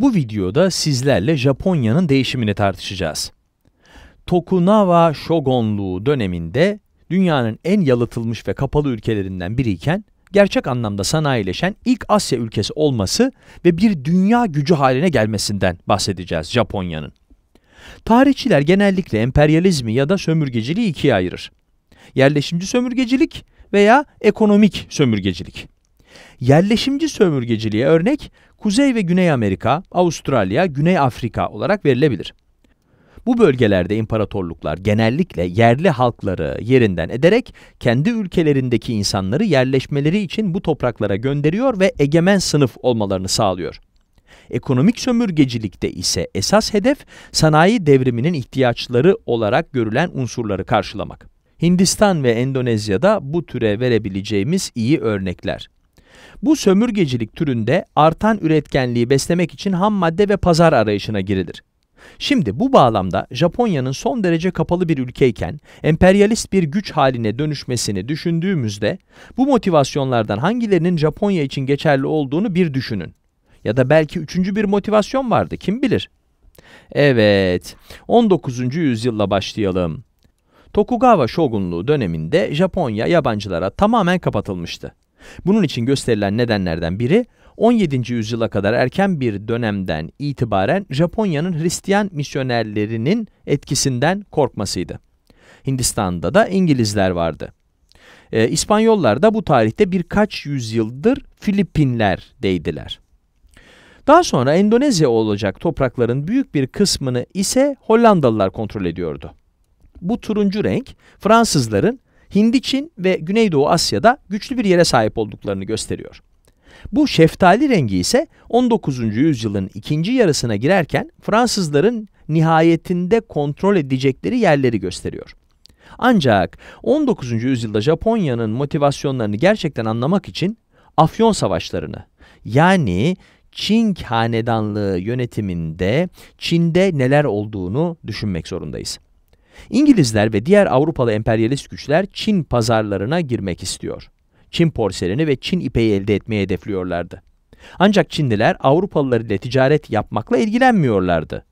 Bu videoda sizlerle Japonya'nın değişimini tartışacağız. Tokunawa Shogunluğu döneminde dünyanın en yalıtılmış ve kapalı ülkelerinden biriyken gerçek anlamda sanayileşen ilk Asya ülkesi olması ve bir dünya gücü haline gelmesinden bahsedeceğiz Japonya'nın. Tarihçiler genellikle emperyalizmi ya da sömürgeciliği ikiye ayırır. Yerleşimci sömürgecilik veya ekonomik sömürgecilik. Yerleşimci sömürgeciliğe örnek Kuzey ve Güney Amerika, Avustralya, Güney Afrika olarak verilebilir. Bu bölgelerde imparatorluklar genellikle yerli halkları yerinden ederek kendi ülkelerindeki insanları yerleşmeleri için bu topraklara gönderiyor ve egemen sınıf olmalarını sağlıyor. Ekonomik sömürgecilikte ise esas hedef sanayi devriminin ihtiyaçları olarak görülen unsurları karşılamak. Hindistan ve Endonezya'da bu türe verebileceğimiz iyi örnekler. Bu sömürgecilik türünde artan üretkenliği beslemek için ham madde ve pazar arayışına girilir. Şimdi bu bağlamda Japonya'nın son derece kapalı bir ülkeyken emperyalist bir güç haline dönüşmesini düşündüğümüzde bu motivasyonlardan hangilerinin Japonya için geçerli olduğunu bir düşünün. Ya da belki üçüncü bir motivasyon vardı kim bilir. Evet 19. yüzyılla başlayalım. Tokugawa şogunluğu döneminde Japonya yabancılara tamamen kapatılmıştı. Bunun için gösterilen nedenlerden biri 17. yüzyıla kadar erken bir dönemden itibaren Japonya'nın Hristiyan misyonerlerinin etkisinden korkmasıydı. Hindistan'da da İngilizler vardı. E, İspanyollar da bu tarihte birkaç yüzyıldır Filipinler'deydiler. Daha sonra Endonezya olacak toprakların büyük bir kısmını ise Hollandalılar kontrol ediyordu. Bu turuncu renk Fransızların Hindi Çin ve Güneydoğu Asya'da güçlü bir yere sahip olduklarını gösteriyor. Bu şeftali rengi ise 19. yüzyılın ikinci yarısına girerken Fransızların nihayetinde kontrol edecekleri yerleri gösteriyor. Ancak 19. yüzyılda Japonya'nın motivasyonlarını gerçekten anlamak için Afyon Savaşları'nı yani Çin Hanedanlığı yönetiminde Çin'de neler olduğunu düşünmek zorundayız. İngilizler ve diğer Avrupalı emperyalist güçler Çin pazarlarına girmek istiyor. Çin porseleni ve Çin ipeği elde etmeyi hedefliyorlardı. Ancak Çinliler Avrupalılar ile ticaret yapmakla ilgilenmiyorlardı.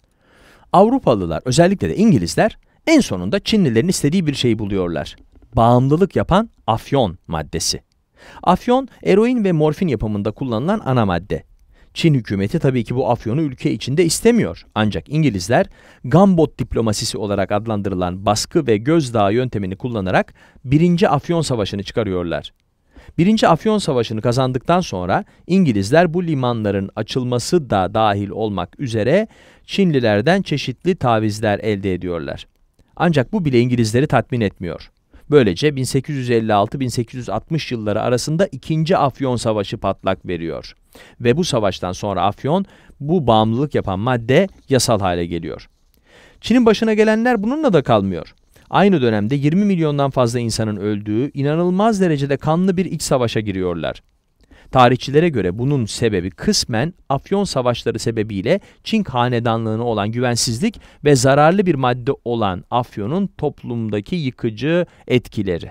Avrupalılar, özellikle de İngilizler, en sonunda Çinlilerin istediği bir şeyi buluyorlar. Bağımlılık yapan afyon maddesi. Afyon, eroin ve morfin yapımında kullanılan ana madde. Çin hükümeti tabii ki bu afyonu ülke içinde istemiyor. Ancak İngilizler gambot diplomasisi olarak adlandırılan baskı ve gözdağı yöntemini kullanarak 1. Afyon Savaşı'nı çıkarıyorlar. 1. Afyon Savaşı'nı kazandıktan sonra İngilizler bu limanların açılması da dahil olmak üzere Çinlilerden çeşitli tavizler elde ediyorlar. Ancak bu bile İngilizleri tatmin etmiyor. Böylece 1856-1860 yılları arasında 2. Afyon Savaşı patlak veriyor. Ve bu savaştan sonra Afyon bu bağımlılık yapan madde yasal hale geliyor. Çin'in başına gelenler bununla da kalmıyor. Aynı dönemde 20 milyondan fazla insanın öldüğü inanılmaz derecede kanlı bir iç savaşa giriyorlar. Tarihçilere göre bunun sebebi kısmen Afyon Savaşları sebebiyle Çin hanedanlığına olan güvensizlik ve zararlı bir madde olan afyonun toplumdaki yıkıcı etkileri.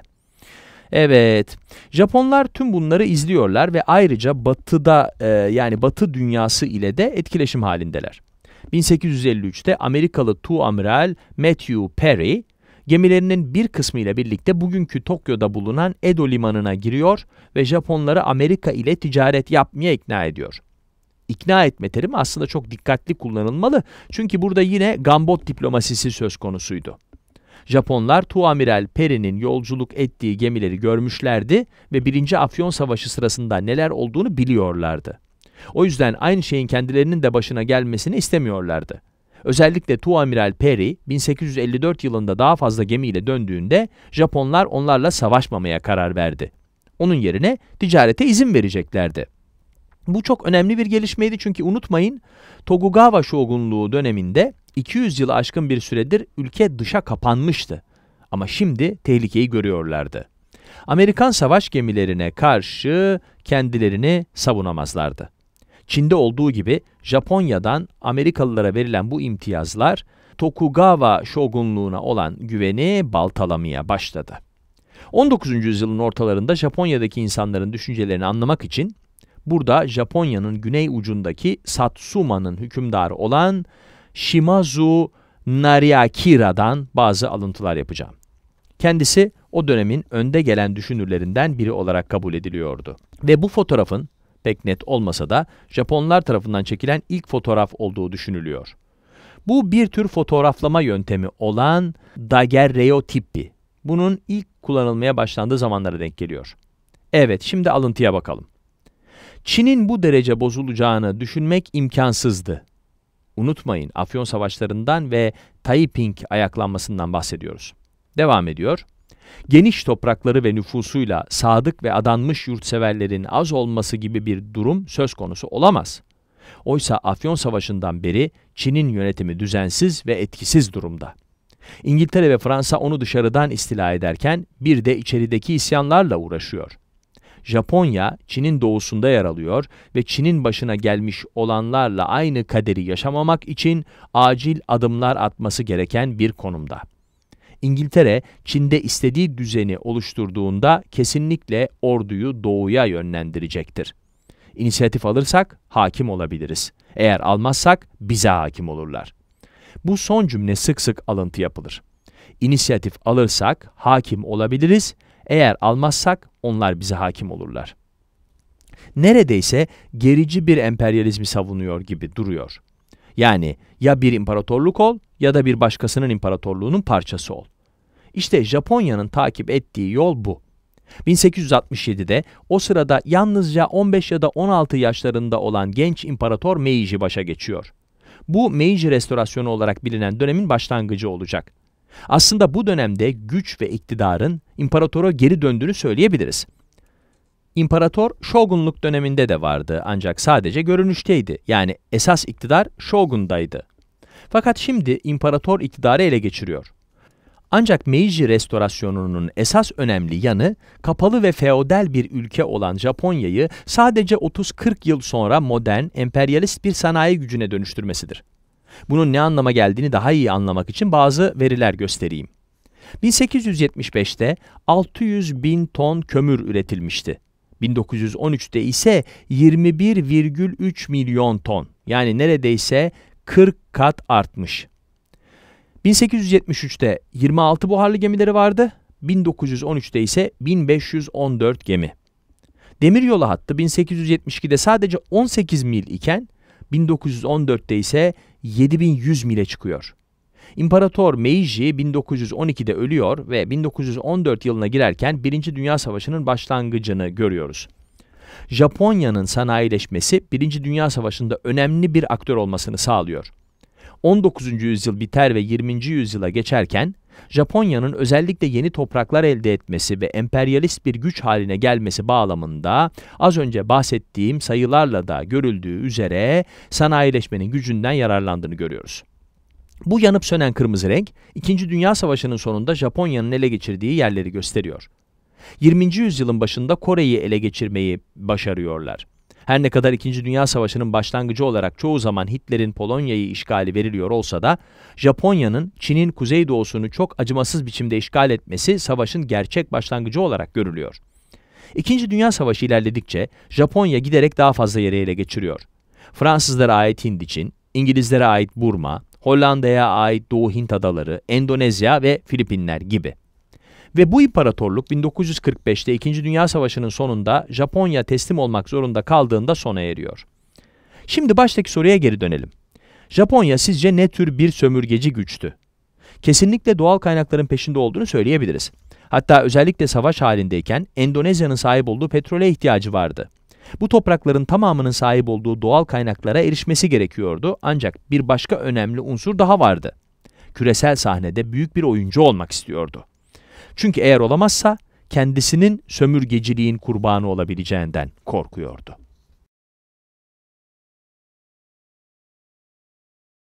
Evet, Japonlar tüm bunları izliyorlar ve ayrıca batıda e, yani batı dünyası ile de etkileşim halindeler. 1853'te Amerikalı Tu Amiral Matthew Perry Gemilerinin bir kısmı ile birlikte bugünkü Tokyo'da bulunan Edo limanına giriyor ve Japonları Amerika ile ticaret yapmaya ikna ediyor. İkna etme terimi aslında çok dikkatli kullanılmalı çünkü burada yine gambot diplomasisi söz konusuydu. Japonlar Tuamiral Perin'in yolculuk ettiği gemileri görmüşlerdi ve 1. Afyon Savaşı sırasında neler olduğunu biliyorlardı. O yüzden aynı şeyin kendilerinin de başına gelmesini istemiyorlardı. Özellikle Tuamiral Perry 1854 yılında daha fazla gemiyle döndüğünde Japonlar onlarla savaşmamaya karar verdi. Onun yerine ticarete izin vereceklerdi. Bu çok önemli bir gelişmeydi çünkü unutmayın Tokugawa şogunluğu döneminde 200 yılı aşkın bir süredir ülke dışa kapanmıştı. Ama şimdi tehlikeyi görüyorlardı. Amerikan savaş gemilerine karşı kendilerini savunamazlardı. Çin'de olduğu gibi Japonya'dan Amerikalılara verilen bu imtiyazlar Tokugawa şogunluğuna olan güveni baltalamaya başladı. 19. yüzyılın ortalarında Japonya'daki insanların düşüncelerini anlamak için burada Japonya'nın güney ucundaki Satsuma'nın hükümdarı olan Shimazu Nariakira'dan bazı alıntılar yapacağım. Kendisi o dönemin önde gelen düşünürlerinden biri olarak kabul ediliyordu. Ve bu fotoğrafın pek net olmasa da Japonlar tarafından çekilen ilk fotoğraf olduğu düşünülüyor. Bu bir tür fotoğraflama yöntemi olan daguerreotipi. Bunun ilk kullanılmaya başlandığı zamanlara denk geliyor. Evet, şimdi alıntıya bakalım. Çin'in bu derece bozulacağını düşünmek imkansızdı. Unutmayın, Afyon Savaşları'ndan ve Taiping ayaklanmasından bahsediyoruz. Devam ediyor. Geniş toprakları ve nüfusuyla sadık ve adanmış yurtseverlerin az olması gibi bir durum söz konusu olamaz. Oysa Afyon Savaşı'ndan beri Çin'in yönetimi düzensiz ve etkisiz durumda. İngiltere ve Fransa onu dışarıdan istila ederken bir de içerideki isyanlarla uğraşıyor. Japonya Çin'in doğusunda yer alıyor ve Çin'in başına gelmiş olanlarla aynı kaderi yaşamamak için acil adımlar atması gereken bir konumda. İngiltere, Çin'de istediği düzeni oluşturduğunda kesinlikle orduyu doğuya yönlendirecektir. İnisiyatif alırsak hakim olabiliriz. Eğer almazsak bize hakim olurlar. Bu son cümle sık sık alıntı yapılır. İnisiyatif alırsak hakim olabiliriz. Eğer almazsak onlar bize hakim olurlar. Neredeyse gerici bir emperyalizmi savunuyor gibi duruyor. Yani ya bir imparatorluk ol ya da bir başkasının imparatorluğunun parçası ol. İşte Japonya'nın takip ettiği yol bu. 1867'de o sırada yalnızca 15 ya da 16 yaşlarında olan genç imparator Meiji başa geçiyor. Bu Meiji restorasyonu olarak bilinen dönemin başlangıcı olacak. Aslında bu dönemde güç ve iktidarın imparatora geri döndüğünü söyleyebiliriz. İmparator şogunluk döneminde de vardı ancak sadece görünüşteydi. Yani esas iktidar şogundaydı. Fakat şimdi imparator iktidarı ele geçiriyor. Ancak Meiji restorasyonunun esas önemli yanı, kapalı ve feodal bir ülke olan Japonya'yı sadece 30-40 yıl sonra modern, emperyalist bir sanayi gücüne dönüştürmesidir. Bunun ne anlama geldiğini daha iyi anlamak için bazı veriler göstereyim. 1875'te 600 bin ton kömür üretilmişti. 1913'te ise 21,3 milyon ton yani neredeyse 40 kat artmış. 1873'te 26 buharlı gemileri vardı. 1913'te ise 1514 gemi. Demiryolu hattı 1872'de sadece 18 mil iken 1914'te ise 7100 mile çıkıyor. İmparator Meiji 1912'de ölüyor ve 1914 yılına girerken 1. Dünya Savaşı'nın başlangıcını görüyoruz. Japonya'nın sanayileşmesi Birinci Dünya Savaşı'nda önemli bir aktör olmasını sağlıyor. 19. yüzyıl biter ve 20. yüzyıla geçerken Japonya'nın özellikle yeni topraklar elde etmesi ve emperyalist bir güç haline gelmesi bağlamında az önce bahsettiğim sayılarla da görüldüğü üzere sanayileşmenin gücünden yararlandığını görüyoruz. Bu yanıp sönen kırmızı renk, 2. Dünya Savaşı'nın sonunda Japonya'nın ele geçirdiği yerleri gösteriyor. 20. yüzyılın başında Kore'yi ele geçirmeyi başarıyorlar. Her ne kadar 2. Dünya Savaşı'nın başlangıcı olarak çoğu zaman Hitler'in Polonya'yı işgali veriliyor olsa da Japonya'nın Çin'in kuzeydoğusunu çok acımasız biçimde işgal etmesi savaşın gerçek başlangıcı olarak görülüyor. İkinci Dünya Savaşı ilerledikçe Japonya giderek daha fazla yere ele geçiriyor. Fransızlara ait Hindiçin, İngilizlere ait Burma, Hollanda'ya ait Doğu Hint Adaları, Endonezya ve Filipinler gibi. Ve bu imparatorluk 1945'te 2. Dünya Savaşı'nın sonunda Japonya teslim olmak zorunda kaldığında sona eriyor. Şimdi baştaki soruya geri dönelim. Japonya sizce ne tür bir sömürgeci güçtü? Kesinlikle doğal kaynakların peşinde olduğunu söyleyebiliriz. Hatta özellikle savaş halindeyken Endonezya'nın sahip olduğu petrole ihtiyacı vardı. Bu toprakların tamamının sahip olduğu doğal kaynaklara erişmesi gerekiyordu ancak bir başka önemli unsur daha vardı. Küresel sahnede büyük bir oyuncu olmak istiyordu. Çünkü eğer olamazsa kendisinin sömürgeciliğin kurbanı olabileceğinden korkuyordu.